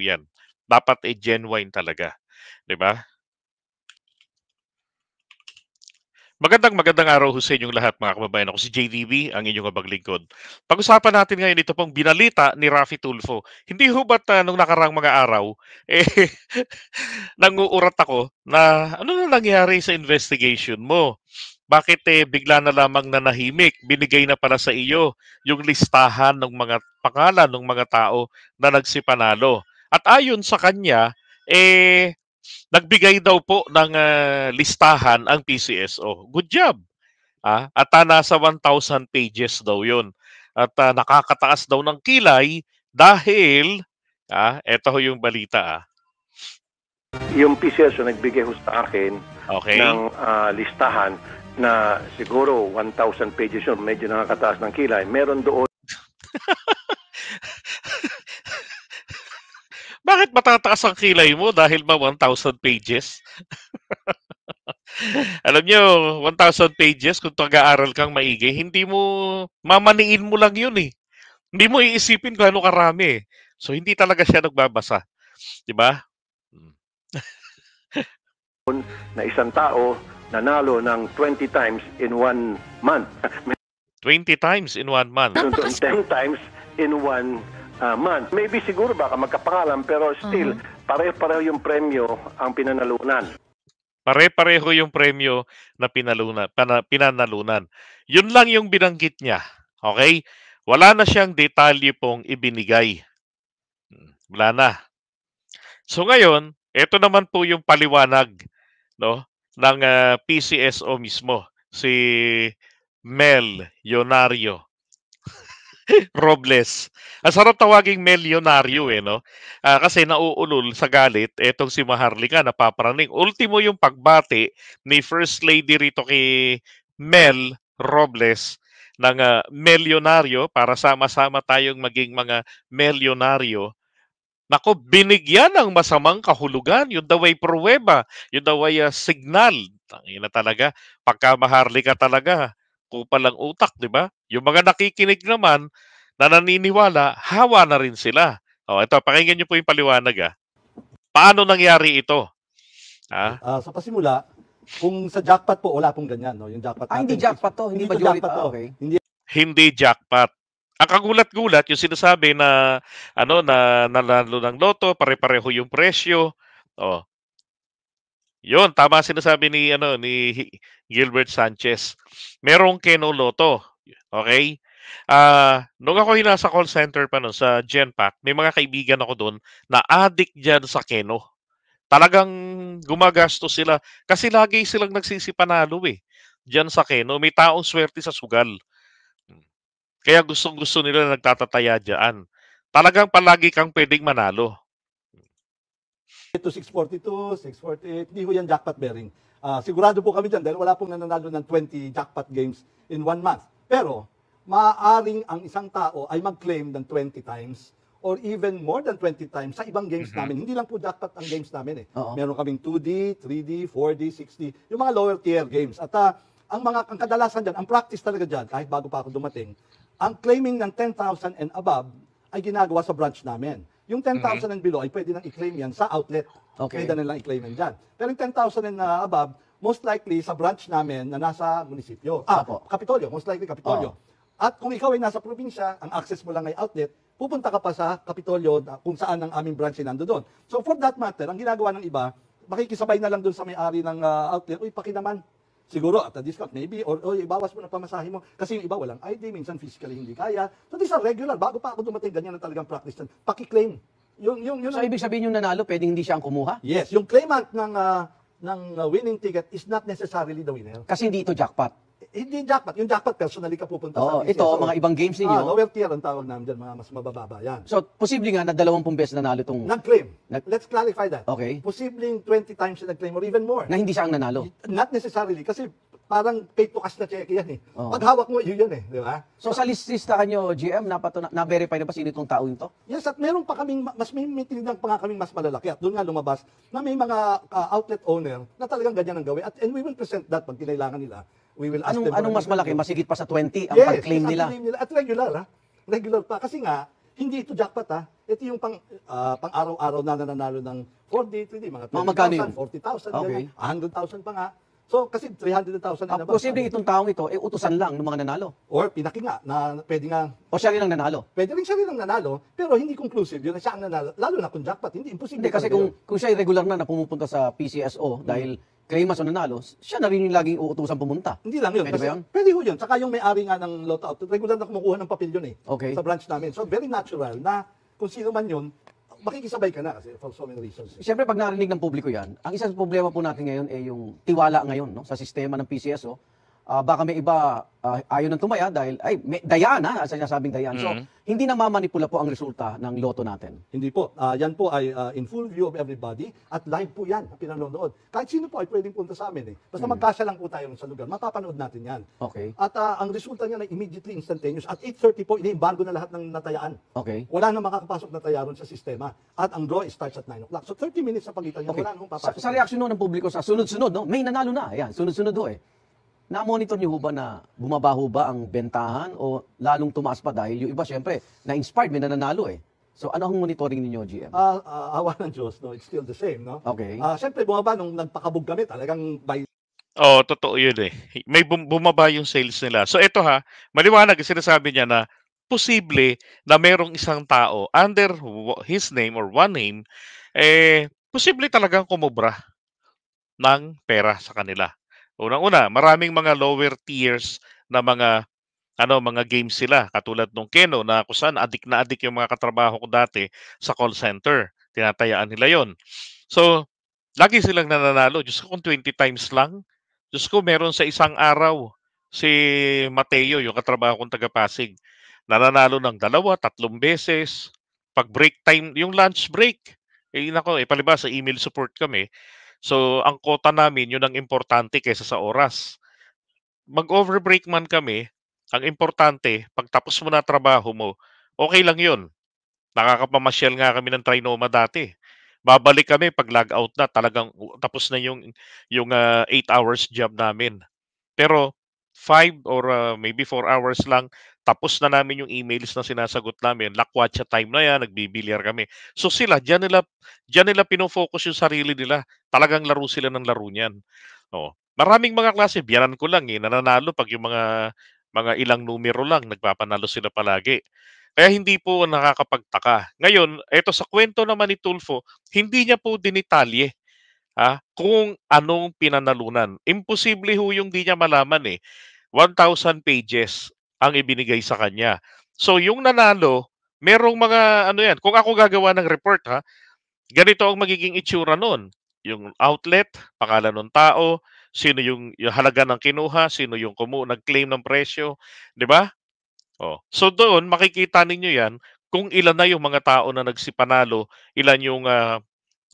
yan. Dapat ay eh, genuine talaga. 'Di ba? Magandang magandang araw ho sa inyong lahat mga kababayan. Ako si JDB, ang inyong kabaglingkod. Pag-usapan natin ngayon ito pong binalita ni Rafi Tulfo. Hindi ho ba't uh, nung nakarang mga araw, eh, nanguurat ako na ano na nangyari sa investigation mo? Bakit eh, bigla na lamang nanahimik? Binigay na pala sa iyo yung listahan ng mga pangalan ng mga tao na nagsipanalo. At ayon sa kanya, eh, nagbigay daw po ng uh, listahan ang PCSO. Good job! Ah, at uh, nasa 1,000 pages daw yun. At uh, nakakataas daw ng kilay dahil, ah, eto ho yung balita ah. Yung PCSO nagbigay ho sa akin okay. ng uh, listahan na siguro 1,000 pages yun, medyo nakakataas ng kilay. Meron doon bakit matataas ang kilay mo dahil ba 1,000 pages? Alam nyo, 1,000 pages, kung pag-aaral kang maigi, hindi mo, mamaniin mo lang yun eh. Hindi mo iisipin kung ano karami eh. So, hindi talaga siya nagbabasa. Di ba? Hmm. na isang tao nanalo ng 20 times in one month. 20 times in one month? 10 times in one uh, month. Maybe siguro baka magkapangalan pero still mm-hmm. pare-pareho yung premyo ang pinanalunan. Pare-pareho yung premyo na pinaluna, pana, pinanalunan. Yun lang yung binanggit niya. Okay? Wala na siyang detalye pong ibinigay. Wala na. So ngayon, ito naman po yung paliwanag no ng uh, ah, PCSO mismo si Mel Yonario Robles. Ang sarap tawaging milyonaryo eh, no? Uh, kasi nauulol sa galit etong si Maharlika na paparaning. Ultimo yung pagbati ni First Lady rito kay Mel Robles ng uh, milyonaryo para sama-sama tayong maging mga milyonaryo. Nako, binigyan ng masamang kahulugan. Yun daw ay pruweba. Yun daw ay uh, signal. Tangina talaga. Pagka maharlika talaga ko palang utak, di ba? Yung mga nakikinig naman na naniniwala, hawa na rin sila. Oh, ito, pakinggan niyo po yung paliwanag Ha? Ah. Paano nangyari ito? Ha? Uh, ah, so pasimula, kung sa jackpot po, wala pong ganyan. No? Yung jackpot ah, hindi jackpot to. Hindi, hindi jackpot to. Okay. Hindi, hindi jackpot. Ang kagulat-gulat, yung sinasabi na ano na nanalo ng loto, pare-pareho yung presyo. Oh. Yun, tama sinasabi ni ano ni Gilbert Sanchez. Merong Kenoloto. Okay? Uh, nung ako yung nasa call center pa nun, sa Genpack, may mga kaibigan ako doon na addict dyan sa Keno. Talagang gumagasto sila kasi lagi silang nagsisipanalo eh. Dyan sa Keno, may taong swerte sa sugal. Kaya gustong-gusto nila na nagtatataya dyan. Talagang palagi kang pwedeng manalo. 642, 648, hindi ko yan jackpot bearing. Uh, sigurado po kami dyan dahil wala pong nananalo ng 20 jackpot games in one month. Pero, maaaring ang isang tao ay mag-claim ng 20 times or even more than 20 times sa ibang games mm-hmm. namin. Hindi lang po jackpot ang games namin eh. Uh-oh. Meron kaming 2D, 3D, 4D, 6D, yung mga lower tier games. At uh, ang mga ang kadalasan diyan, ang practice talaga diyan kahit bago pa ako dumating, ang claiming ng 10,000 and above ay ginagawa sa branch namin. Yung 10,000 mm-hmm. and below ay pwede nang i-claim yan sa outlet. Okay. Pwede na lang i-claim yan dyan. Pero yung 10,000 and uh, above, most likely sa branch namin na nasa munisipyo. Ah, po. Kapitolyo, most likely Kapitolyo. Oo. Oh. At kung ikaw ay nasa probinsya, ang access mo lang ay outlet, pupunta ka pa sa Kapitolyo kung saan ang aming branch ay nando doon. So for that matter, ang ginagawa ng iba, makikisabay na lang doon sa may-ari ng ah, outlet, uy, paki Siguro at a discount, maybe, or, or ibawas mo na pamasahe mo. Kasi yung iba walang ID, minsan physically hindi kaya. So this are regular. Bago pa ako dumating, ganyan na talagang practice. Yan. Pakiklaim. Yung, yung, yun So ang- ibig sabihin yung nanalo, pwedeng hindi siya ang kumuha? yes, yung claimant ng, ah, ng ah, winning ticket is not necessarily the winner. Kasi hindi ito jackpot hindi jackpot. Yung jackpot, personally ka pupunta Oo, sa BCS. ito, mga ibang games ninyo. Ah, lower tier ang tawag namin dyan, mga mas mabababa yan. So, posible nga na 20 beses nanalo itong... Nag-claim. Nag- Let's clarify that. Okay. Posibleng 20 times siya nag-claim or even more. Na hindi siya ang nanalo. Not necessarily, kasi parang pay to cash na check yan eh. Oo. Pag hawak mo, yun yan eh, di ba? So, sa list listahan nyo, GM, napatuna- na-verify na ba sino itong tao ito? Yes, at meron pa kaming, mas may mitinidang pa nga kaming mas malalaki at doon nga lumabas na may mga ah, outlet owner na talagang ganyan ang gawin at and we will present that pag kinailangan nila we will ask anong, them. Anong mas malaki? Masigit pa sa 20 ang yes, pag-claim nila? Yes, nila. At regular ha. Ah. Regular pa. Kasi nga, hindi ito jackpot ha. Ah. Ito yung pang, uh, pang araw-araw na nananalo ng 40, 20, mga 20,000, 40,000, okay. 100,000 pa nga. So, kasi 300,000 na naman. Posible itong taong ito, eh, utusan lang ng mga nanalo. Or pinaki nga, na pwede nga, O siya rin ang nanalo. pwede rin siya rin ang nanalo, pero hindi conclusive yun na siya ang nanalo. Lalo na kung jackpot, hindi imposible. Hindi, kasi kung, kung siya ay regular na na pumupunta sa PCSO mm-hmm. dahil claimants o nanalo, siya na rin yung laging uutusan pumunta. Hindi lang yun. Pwede ba yun? Pwede ho yun. Saka yung may-ari nga ng lot out, regular na kumukuha ng papel yun eh. Okay. Sa branch namin. So, very natural na kung sino man yun, makikisabay ka na kasi for so many reasons. Siyempre, pag narinig ng publiko yan, ang isa sa problema po natin ngayon ay yung tiwala ngayon no, sa sistema ng PCSO. Oh uh, baka may iba uh, ayaw ng tumaya dahil, ay, may, dayan ha, sinasabing dayan. So, mm-hmm. hindi na mamanipula po ang resulta ng loto natin. Hindi po. Uh, yan po ay uh, in full view of everybody at live po yan ang pinanonood. Kahit sino po ay pwedeng punta sa amin eh. Basta mm-hmm. magkasya lang po tayo sa lugar. Mapapanood natin yan. Okay. At uh, ang resulta niya ay immediately instantaneous. At 8.30 po, ini-embargo na lahat ng natayaan. Okay. Wala na makakapasok na tayaron sa sistema. At ang draw starts at 9 o'clock. So, 30 minutes sa pagitan niya. Okay. Wala nang papasok. Sa, sa reaksyon no ng publiko sa sunod-sunod, no? may nanalo na. Ayan, sunod-sunod do oh, eh. Na-monitor niyo ba na bumabaho ba ang bentahan o lalong tumaas pa dahil yung iba syempre na-inspired may nananalo eh. So ano ang monitoring ninyo, GM? Uh, ah, uh, ah, awa ng Diyos, no? it's still the same. No? Okay. Uh, ah, Siyempre, bumaba nung nagpakabog kami, talagang by... oh, totoo yun eh. May bum- bumaba yung sales nila. So ito ha, maliwanag sinasabi niya na posible na merong isang tao under his name or one name, eh, posible talagang kumubra ng pera sa kanila. Unang-una, maraming mga lower tiers na mga ano mga games sila katulad nung Keno na kung saan adik na adik yung mga katrabaho ko dati sa call center. Tinatayaan nila yon. So, lagi silang nananalo. Diyos kung 20 times lang. Diyos ko meron sa isang araw si Mateo, yung katrabaho kong taga Pasig. Nananalo ng dalawa, tatlong beses. Pag break time, yung lunch break. Eh, nako, eh, sa email support kami So, ang kota namin, yun ang importante kaysa sa oras. Mag-overbreak man kami, ang importante, pagtapos mo na trabaho mo, okay lang yun. Nakakapamasyal nga kami ng Trinoma dati. Babalik kami pag log out na, talagang tapos na yung yung 8 uh, ah, hours job namin. Pero 5 or uh, maybe 4 hours lang tapos na namin yung emails na sinasagot namin, lakwatsa time na yan, nagbibilyar kami. So sila, diyan nila, diyan nila pinofocus yung sarili nila. Talagang laro sila ng laro niyan. Oo. Maraming mga klase, biyanan ko lang eh, nananalo pag yung mga mga ilang numero lang, nagpapanalo sila palagi. Kaya hindi po nakakapagtaka. Ngayon, ito sa kwento naman ni Tulfo, hindi niya po dinitalye ha, kung anong pinanalunan. Imposible ho yung di niya malaman eh. 1,000 pages ang ibinigay sa kanya. So yung nanalo, merong mga ano yan, kung ako gagawa ng report ha, ganito ang magiging itsura noon. Yung outlet, pakala ng tao, sino yung, yung halaga ng kinuha, sino yung kumu nag-claim ng presyo, 'di ba? Oh. So doon makikita ninyo 'yan kung ilan na yung mga tao na nagsipanalo, ilan yung uh,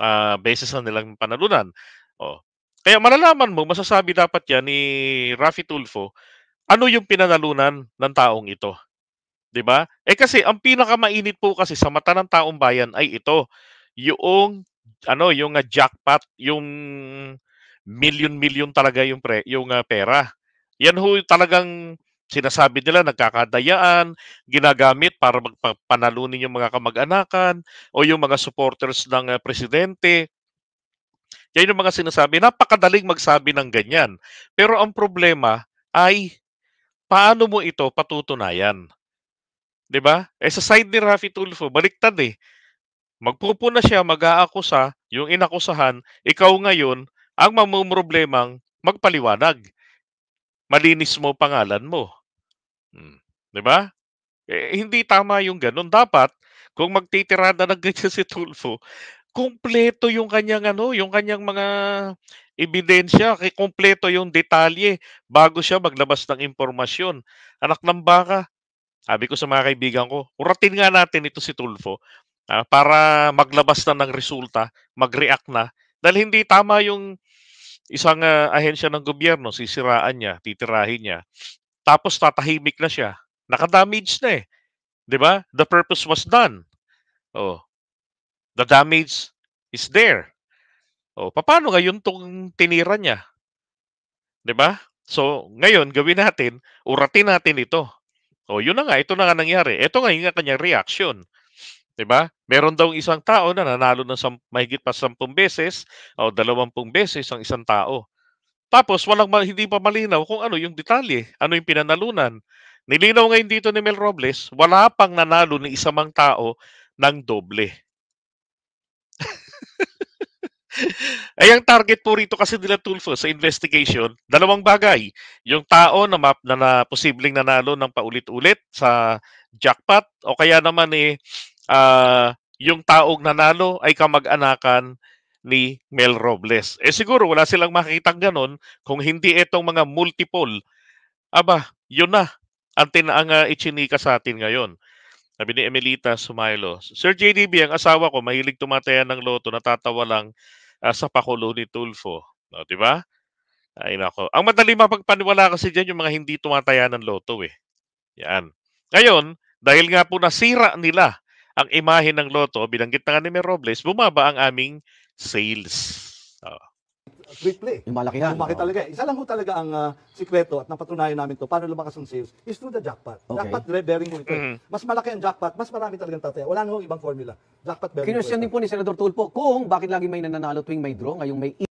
uh, beses na nilang panalunan. Oh. Kaya malalaman mo, masasabi dapat yan ni Rafi Tulfo ano yung pinanalunan ng taong ito? 'Di ba? Eh kasi ang pinakamainit po kasi sa mata ng taong bayan ay ito, yung ano, yung uh, jackpot, yung million-million talaga yung pre, yung uh, pera. Yan ho talagang sinasabi nila nagkakadayaan, ginagamit para magpanalunin yung mga kamag-anakan o yung mga supporters ng uh, presidente. Yan yung mga sinasabi. Napakadaling magsabi ng ganyan. Pero ang problema ay paano mo ito patutunayan? 'Di ba? Eh sa side ni Rafi Tulfo, baliktad eh. Magpupuna siya, mag-aakusa, yung inakusahan, ikaw ngayon ang mamumroblemang magpaliwanag. Malinis mo pangalan mo. Hmm. 'Di ba? Eh, hindi tama yung ganun. Dapat kung magtitirada ng ganyan si Tulfo, kumpleto yung kanyang ano, yung kanyang mga ebidensya, kumpleto yung detalye bago siya maglabas ng impormasyon. Anak ng baka, sabi ko sa mga kaibigan ko, uratin nga natin ito si Tulfo uh, para maglabas na ng resulta, mag-react na. Dahil hindi tama yung isang uh, ahensya ng gobyerno, sisiraan niya, titirahin niya. Tapos tatahimik na siya. Nakadamage na eh. 'Di ba? The purpose was done. Oh. The damage is there. Oh, papaano ngayon tong tinira niya? 'Di ba? So, ngayon gawin natin, uratin natin ito. Oh, yun na nga, ito na nga nangyari. Ito nga yung kanya reaction. 'di ba? Meron daw isang tao na nanalo ng sam- mahigit pa 10 beses o 20 beses ang isang tao. Tapos walang hindi pa malinaw kung ano yung detalye, ano yung pinanalunan. Nilinaw ngayon dito ni Mel Robles, wala pang nanalo ng mang tao ng doble. Ay, eh, ang target po rito kasi nila Tulfo sa investigation, dalawang bagay. Yung tao na, map, na, na posibleng nanalo ng paulit-ulit sa jackpot o kaya naman eh, uh, yung taong nanalo ay kamag-anakan ni Mel Robles. Eh siguro wala silang makikitang ganun kung hindi itong mga multiple. Aba, yun na ang tinaang uh, ah, ichinika sa atin ngayon. Sabi ni Emilita Sumailo, Sir JDB, ang asawa ko mahilig tumataya ng loto, natatawa lang uh, sa pakulo ni Tulfo. No, 'di ba? Ay nako. Ang madali mapagpaniwala kasi diyan yung mga hindi tumataya ng loto eh. Yan. Ngayon, dahil nga po nasira nila ang imahe ng loto, binanggit na nga ni Robles, bumaba ang aming sales. Oh triple. Yung malakihan. Lumaki oh. talaga. Isa lang ho talaga ang uh, sikreto at napatunayan namin to para lumakas ang sales is through the jackpot. Okay. Jackpot bearing ho ito. Mm. Mm-hmm. Mas malaki ang jackpot, mas marami talagang tataya. Wala na ho ibang formula. Jackpot bearing. Kinwestiyon din po ni Senator Tulpo kung bakit lagi may nananalo tuwing may draw, ngayong may uh,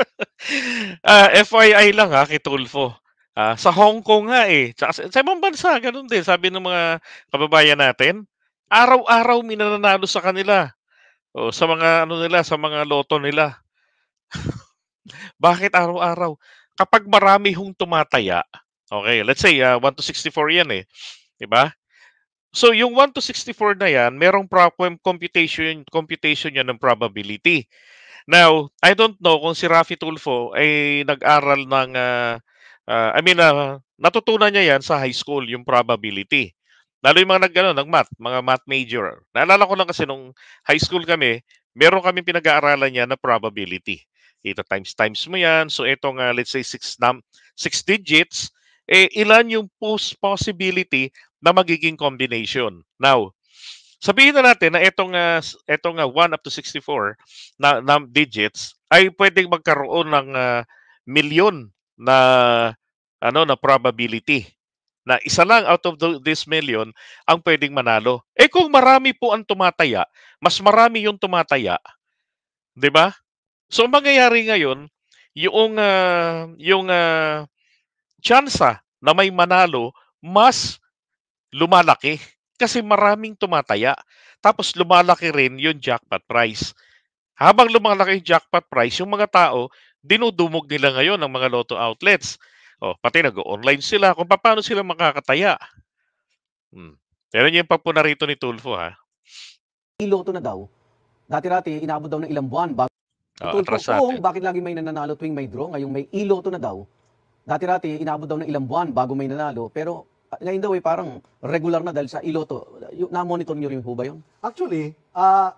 ah, FYI lang ha, ah, kay Tulfo. Uh, sa Hong Kong nga eh. Tsaka sa, sa ibang bansa, ganun din. Sabi ng mga kababayan natin, araw-araw minananalo sa kanila o sa mga ano nila, sa mga loto nila. Bakit araw-araw? Kapag marami hong tumataya, okay, let's say uh, ah, 1 to 64 yan eh. 'Di ba? So yung 1 to 64 na yan, merong problem computation computation yan ng probability. Now, I don't know kung si Rafi Tulfo ay nag-aral ng uh, uh, I mean uh, natutunan niya yan sa high school yung probability. Lalo yung mga nag, ano, nag-math, mga math major. Naalala ko lang kasi nung high school kami, meron kami pinag-aaralan niya na probability. Ito times times mo yan. So ito nga, let's say, six, num- six digits, eh, ilan yung post possibility na magiging combination. Now, sabihin na natin na itong, uh, ah, itong uh, ah, 1 up to 64 na, na digits ay pwedeng magkaroon ng uh, milyon na ano na probability na isa lang out of the, this million ang pwedeng manalo. Eh kung marami po ang tumataya, mas marami yung tumataya. 'Di ba? So mangyayari ngayon, yung uh, yung uh, ah, chance na may manalo mas lumalaki kasi maraming tumataya. Tapos lumalaki rin yung jackpot price. Habang lumalaki yung jackpot price, yung mga tao, dinudumog nila ngayon ang mga lotto outlets Oh, pati nag-online sila kung paano sila makakataya. Hmm. Meron yung pa po narito ni Tulfo ha. Iloto na daw. Dati-dati, inaabot daw ng ilang buwan bago Oh, Tulfo, kung bakit lagi may nananalo tuwing may draw, ngayong may iloto na daw. Dati-dati, inaabot daw ng ilang buwan bago may nanalo. Pero ah, ngayon daw eh, parang regular na dahil sa iloto. Na-monitor nyo rin po ba yun? Actually, uh,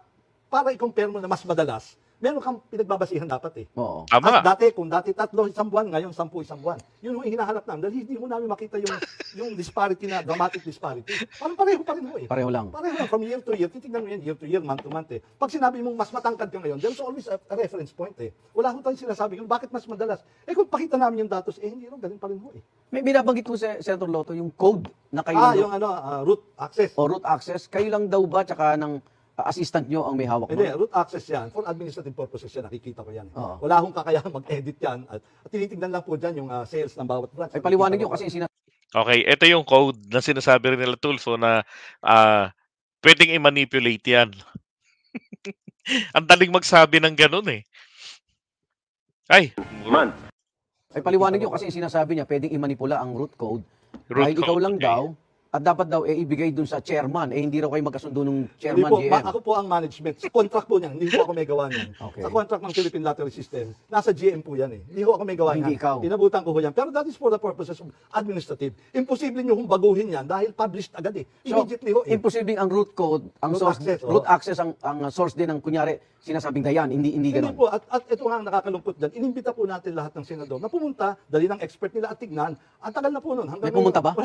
para i-compare mo na mas madalas, meron kang pinagbabasihan dapat eh. Oo. Tama. At dati, kung dati tatlo isang buwan, ngayon sampu isang buwan. Yun yung hinahanap namin. Dahil hindi mo namin makita yung, yung disparity na, dramatic disparity. Parang pareho pa rin ho eh. Pareho lang. Pareho lang. From year to year, titignan mo yan, year to year, month to month eh. Pag sinabi mong mas matangkad ka ngayon, there's always a, a reference point eh. Wala ko tayong sinasabi kung bakit mas madalas. Eh kung pakita namin yung datos, eh hindi rin, ganun pa rin ho eh. May binabanggit mo, sa Senator Lotto, yung code na kayo. Ah, yung ano, uh, root access. O oh, root access. Kayo lang daw ba, tsaka ng assistant nyo ang may hawak nun? Hindi, root access yan. For administrative purposes yan, nakikita ko yan. Eh. Oo. Wala akong kakayahan mag-edit yan. At, at tinitingnan lang po dyan yung ah, sales ng bawat branch. Ay, paliwanag nyo kasi sinasabi Okay, ito yung code na sinasabi rin nila Tulfo na ah, pwedeng i-manipulate yan. Ang daling magsabi ng ganun eh. Ay, man. ay paliwanag nyo kasi sinasabi niya pwedeng i-manipula ang root code. Root dahil ikaw lang okay. daw at dapat daw eh, ibigay dun sa chairman. Eh, hindi raw kayo magkasundo ng chairman hindi po, GM. ako po ang management. Sa contract po niyan, hindi po ako may gawa niyan. Okay. Sa contract ng Philippine Lottery System, nasa GM po yan eh. Hindi po ako may gawa ah, Hindi niyan. ikaw. Inabutan ko po yan. Pero that is for the purposes of administrative. Imposible niyo kung baguhin yan dahil published agad eh. So, Immediately ho eh. imposible ang root code, ang Root source, access, oo. Oh. root access ang, ang source din ng kunyari sinasabing dayan, hindi hindi Hindi ganun. po, at, at ito nga ang nakakalungkot dyan. Inimbita po natin lahat ng senador na pumunta, dali ng expert nila at tignan. Ang tagal na po nun. Hanggang May pumunta ba?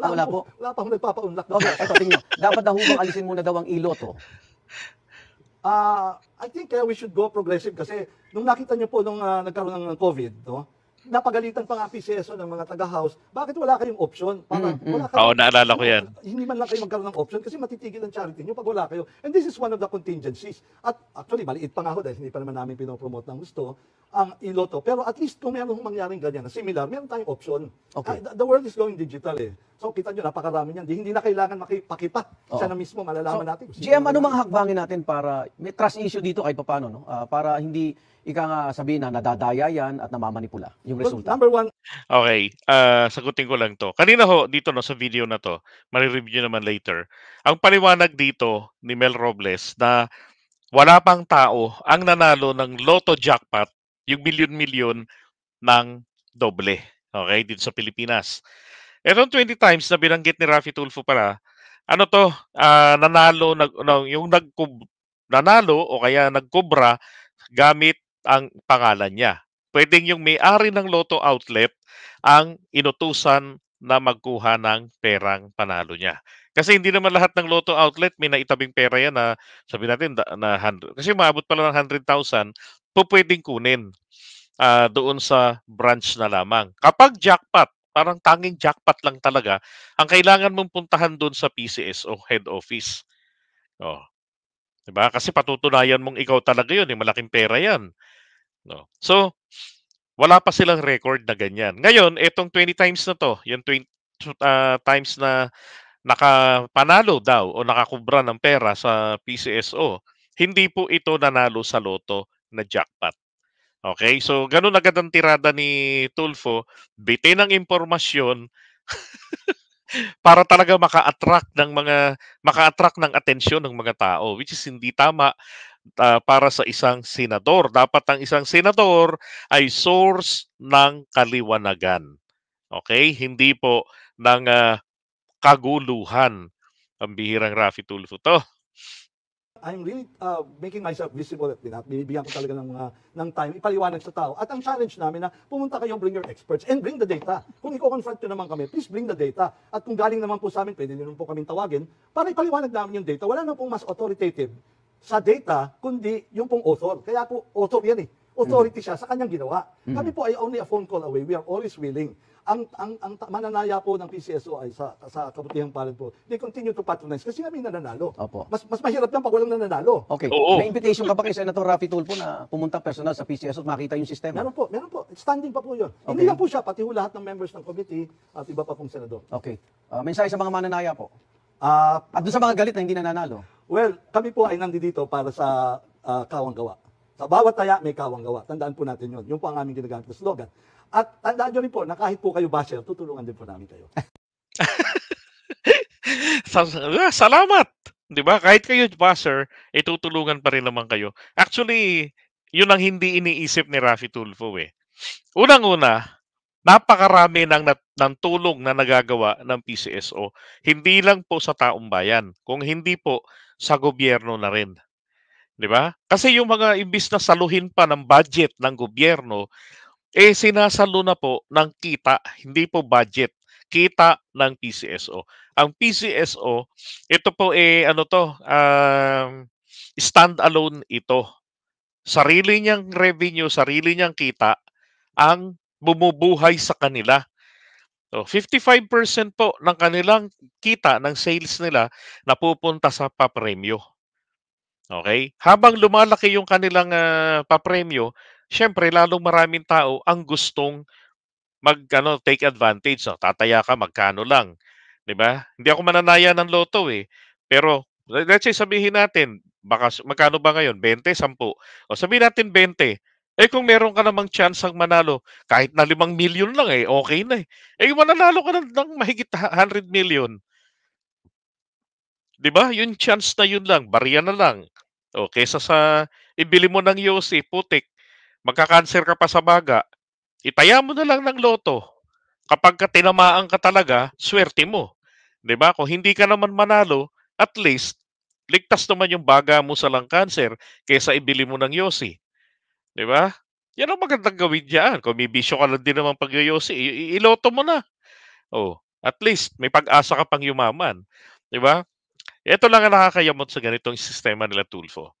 Wala, wala po. Wala pa akong nagpapa-unlock. Okay, eto tingin Dapat na hubang alisin muna daw ang iloto. Ah, I think uh, we should go progressive kasi nung nakita niyo po nung ah, nagkaroon ng COVID, no? napagalitan pa nga PCSO ng mga taga-house, bakit wala kayong option? Para, Mm, mm. wala kayo- Oo, naalala ko yan. Hindi man lang kayo magkaroon ng option kasi matitigil ang charity nyo pag wala kayo. And this is one of the contingencies. At actually, maliit pa nga ho dahil hindi pa naman namin pinopromote ng gusto ang iloto. Pero at least kung meron mangyaring ganyan na similar, meron tayong option. Okay. Ah, the, the world is going digital eh. So kita nyo, napakarami niyan. Di, hindi na kailangan makipakipa. Siya Oo. na mismo, malalaman natin. GM, ano mga hakbangin natin para, may trust issue dito kahit papano, no? Ah, para hindi, ika nga sabihin na nadadaya yan at namamanipula yung resulta. number one, Okay, ah, sagutin ko lang to. Kanina ho, dito no, sa video na to, marireview naman later. Ang paliwanag dito ni Mel Robles na wala pang tao ang nanalo ng lotto jackpot, yung milyon-milyon ng doble. Okay, dito sa Pilipinas. Itong 20 times na binanggit ni Rafi Tulfo pala, ano to, uh, nanalo, nag, no, yung nagkub, nanalo o kaya nagkubra gamit ang pangalan niya. Pwedeng yung may-ari ng loto Outlet ang inutusan na magkuha ng perang panalo niya. Kasi hindi naman lahat ng loto Outlet may naitabing pera yan na sabi natin na 100. Kasi maabot pala ng 100,000, po pwedeng kunin uh, doon sa branch na lamang. Kapag jackpot, parang tanging jackpot lang talaga ang kailangan mong puntahan doon sa PCS o head office. Oh. 'Di ba? Kasi patutunayan mong ikaw talaga 'yun, eh, malaking pera 'yan. No. So, wala pa silang record na ganyan. Ngayon, itong 20 times na to, yung 20 uh, ah, times na nakapanalo daw o nakakubra ng pera sa PCSO, hindi po ito nanalo sa loto na jackpot. Okay, so ganun agad ang tirada ni Tulfo, bitin ang impormasyon para talaga maka-attract ng mga maka-attract ng atensyon ng mga tao which is hindi tama uh, para sa isang senador. Dapat ang isang senador ay source ng kaliwanagan. Okay? Hindi po ng uh, kaguluhan. Ang bihirang Rafi Tulfo to. I'm really uh, making myself visible at Binat. Binibigyan ko talaga ng mga ng time, ipaliwanag sa tao. At ang challenge namin na pumunta kayo, bring your experts and bring the data. Kung i-confront nyo naman kami, please bring the data. At kung galing naman po sa amin, pwede nyo po kaming tawagin para ipaliwanag namin yung data. Wala na pong mas authoritative sa data, kundi yung pong author. Kaya po, author yan eh. Authority siya sa kanyang ginawa. Mm-hmm. Kami po ay only a phone call away. We are always willing ang, ang, ang mananaya po ng PCSO ay sa, sa kabutihang palad po, they continue to patronize kasi kami nananalo. Opo. Mas, mas mahirap yan pag walang nananalo. Okay. Oo. May invitation ka ba kay Senator Rafi Tulfo na pumunta personal sa PCSO at makita yung sistema? Meron po, meron po. Standing pa po 'yon. Okay. Hindi lang po siya, pati lahat ng members ng committee at iba pa pong senador. Okay. Ah, mensahe sa mga mananaya po. Ah, At doon sa mga galit na hindi nananalo. well, kami po ay nandito para sa ah, kawang gawa. Sa bawat taya may kawang gawa. Tandaan po natin 'yon. Yung po ang aming ginagamit na slogan. At tandaan nyo rin po na kahit po kayo basher, tutulungan din po namin kayo. Ah, salamat! Di ba? Kahit kayo basher, itutulungan pa rin naman kayo. Actually, yun ang hindi iniisip ni Rafi Tulfo eh. Unang-una, napakarami ng, ng tulong na nagagawa ng PCSO. Hindi lang po sa taong bayan, kung hindi po sa gobyerno na rin. 'Di ba? Kasi yung mga imbis na saluhin pa ng budget ng gobyerno, eh sinasalo na po ng kita, hindi po budget, kita ng PCSO. Ang PCSO, ito po eh ano to, um, stand alone ito. Sarili niyang revenue, sarili niyang kita ang bumubuhay sa kanila. So, 55% po ng kanilang kita ng sales nila napupunta sa papremyo. Okay? Habang lumalaki yung kanilang uh, papremyo, syempre lalong maraming tao ang gustong mag ano, take advantage no oh, tataya ka magkano lang 'di ba hindi ako mananaya ng loto eh pero let's say sabihin natin baka magkano ba ngayon 20 10 o sabihin natin 20 eh kung meron ka namang chance ang manalo kahit na 5 million lang eh okay na eh eh mananalo ka ng, ng mahigit 100 million 'di ba yung chance na yun lang barya na lang o kesa sa ibili mo ng Yosi putik magka-cancer ka pa sa baga, itaya mo na lang ng loto. Kapag ka tinamaan ka talaga, swerte mo. 'Di ba? Kung hindi ka naman manalo, at least ligtas naman yung baga mo sa lung cancer kaysa ibili mo ng yosi. 'Di ba? Yan ang magandang gawin diyan. Kung may bisyo ka lang din naman pag yosi, iloto mo na. Oh, at least may pag-asa ka pang yumaman. 'Di ba? Ito lang ang nakakayamot sa ganitong sistema nila Tulfo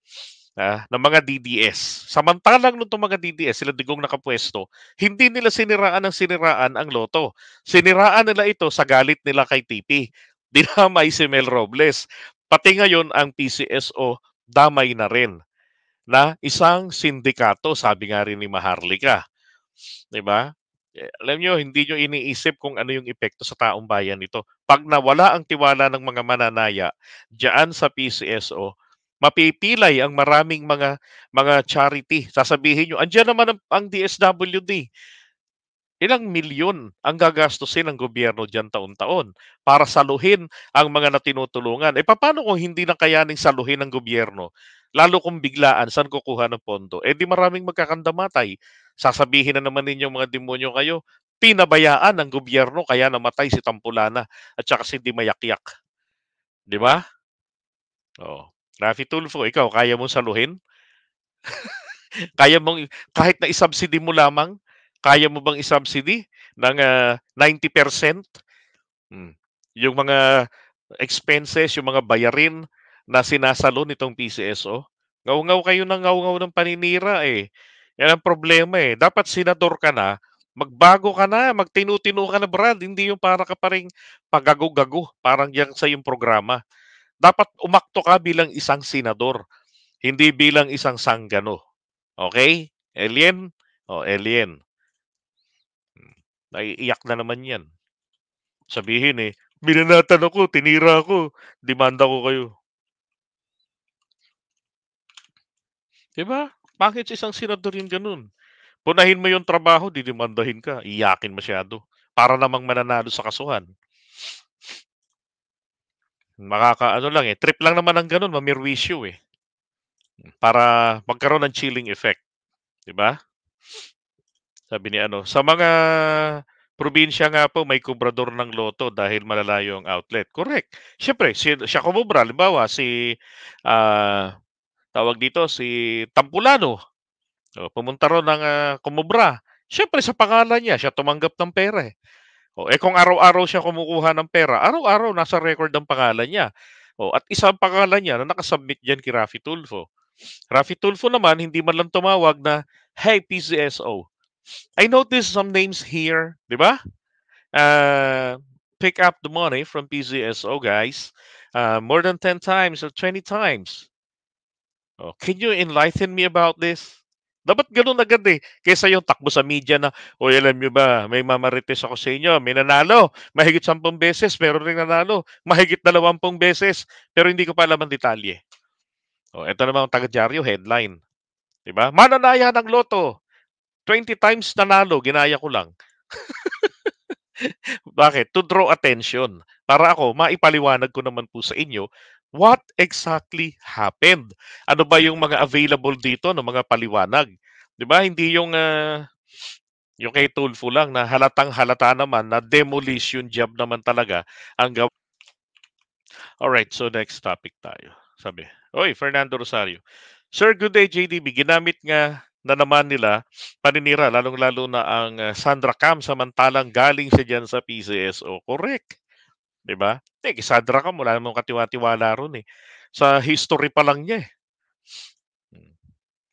ng mga DDS. Samantalang nung mga DDS, sila digong nakapwesto, hindi nila siniraan ng siniraan ang loto. Siniraan nila ito sa galit nila kay TP. Dinamay si Mel Robles. Pati ngayon ang PCSO damay na rin na isang sindikato, sabi nga rin ni Maharlika. 'Di ba? Eh, alam nyo, hindi nyo iniisip kung ano yung epekto sa taong bayan nito. Pag nawala ang tiwala ng mga mananaya dyan sa PCSO, mapipilay ang maraming mga mga charity. Sasabihin nyo, andiyan naman ang, ang DSWD. Ilang milyon ang gagastusin ng gobyerno diyan taon-taon para saluhin ang mga natinutulungan. E paano kung hindi na kayaning saluhin ng gobyerno? Lalo kung biglaan, saan kukuha ng pondo? E di maraming magkakandamatay. Sasabihin na naman ninyo mga demonyo kayo, pinabayaan ng gobyerno kaya namatay si Tampulana at saka si Dimayakyak. Di ba? Oo. Rafi Tulfo, ikaw, kaya mong saluhin? kaya mong, kahit na isubsidy mo lamang, kaya mo bang isubsidy ng uh, ah, 90%? Hmm. Yung mga expenses, yung mga bayarin na sinasalo nitong PCSO. Ngaw-ngaw kayo ng ngaw-ngaw ng paninira eh. Yan ang problema eh. Dapat senador ka na, magbago ka na, magtinutino ka na Brad, hindi yung para ka pa rin pagago-gago, parang yan sa yung programa dapat umakto ka bilang isang senador, hindi bilang isang sanggano. Okay? Alien? O, oh, alien. Naiiyak na naman yan. Sabihin eh, binanatan ako, tinira ako, demanda ko kayo. Diba? Bakit isang senador yung ganun? Punahin mo yung trabaho, didemandahin ka. Iyakin masyado. Para namang mananalo sa kasuhan. Makaka, ano lang eh, trip lang naman ang ganun, mamirwisyo eh. Para magkaroon ng chilling effect. Di ba? Sabi ni ano, sa mga probinsya nga po, may kubrador ng loto dahil malalayo ang outlet. Correct. syempre si, siya kumubra. Halimbawa, si, uh, tawag dito, si Tampulano. O, oh, pumunta ron ng uh, kumubra. Siyempre, sa pangalan niya, siya tumanggap ng pera. Eh. O, oh, eh kung araw-araw siya kumukuha ng pera, araw-araw nasa record ang pangalan niya. O, oh, at isang pangalan niya na nakasubmit diyan kay Rafi Tulfo. Rafi Tulfo naman, hindi man lang tumawag na, hey, PCSO, I noticed some names here, di ba? Uh, pick up the money from PCSO, guys. Uh, more than 10 times or 20 times. Oh, can you enlighten me about this? Dapat ganun agad eh. Kesa yung takbo sa media na, o alam nyo ba, may mamarites ako sa inyo, may nanalo, mahigit 10 beses, meron rin nanalo, mahigit 20 beses, pero hindi ko pa alam ang detalye. O, oh, eto naman ang taga-dyaryo, headline. Diba? Mananaya ng loto. 20 times nanalo, ginaya ko lang. Bakit? To draw attention. Para ako, maipaliwanag ko naman po sa inyo What exactly happened? Ano ba yung mga available dito, no, mga paliwanag? 'Di ba? Hindi yung uh, yung kay Tulfo lang na halatang halata naman na demolition job naman talaga ang gawa. All right, so next topic tayo. Sabi, Oy, Fernando Rosario. Sir, good day JDB. Ginamit nga na naman nila paninira, lalong-lalo na ang ah, Sandra Cam samantalang galing siya dyan sa PCSO. Correct. 'Di ba? Eh, kay ka, wala namang katiwa-tiwala ron eh. Sa history pa lang niya eh. Hmm.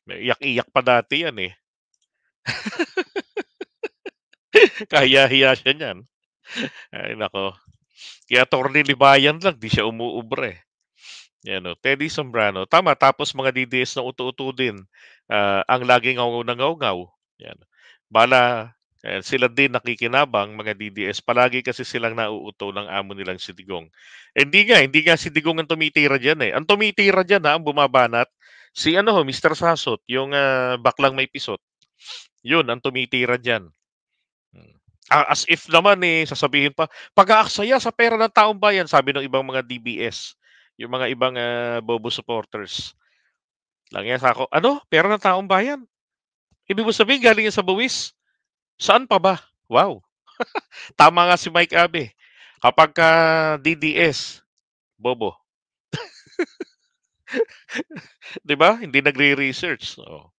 Iyak-iyak pa dati yan eh. Kahiya-hiya siya niyan. Ay, nako. Kaya Torni Libayan lang, di siya umuubre. Yan o, oh, Teddy Sombrano. Tama, tapos mga DDS na utu-utu din. Uh, ang laging ngaw ngaw-ngaw. Yan. Bala, eh, sila din nakikinabang, mga DDS. Palagi kasi silang nauuto ng amo nilang si Digong. Eh, hindi nga, hindi nga si Digong ang tumitira dyan eh. Ang tumitira dyan ha, ang bumabanat, si ano ho, Mr. Sasot, yung uh, baklang may pisot. Yun, ang tumitira dyan. Uh, as if naman eh, sasabihin pa, pag-aaksaya sa pera ng taong bayan, sabi ng ibang mga DBS, yung mga ibang uh, Bobo supporters. Lang yan sa ako, ano? Pera ng taong bayan? Ibig mo sabihin, galing yan sa buwis? Saan pa ba? Wow. Tama nga si Mike Abe. Kapag ka DDS, bobo. 'Di ba? Hindi nagre-research. Oh.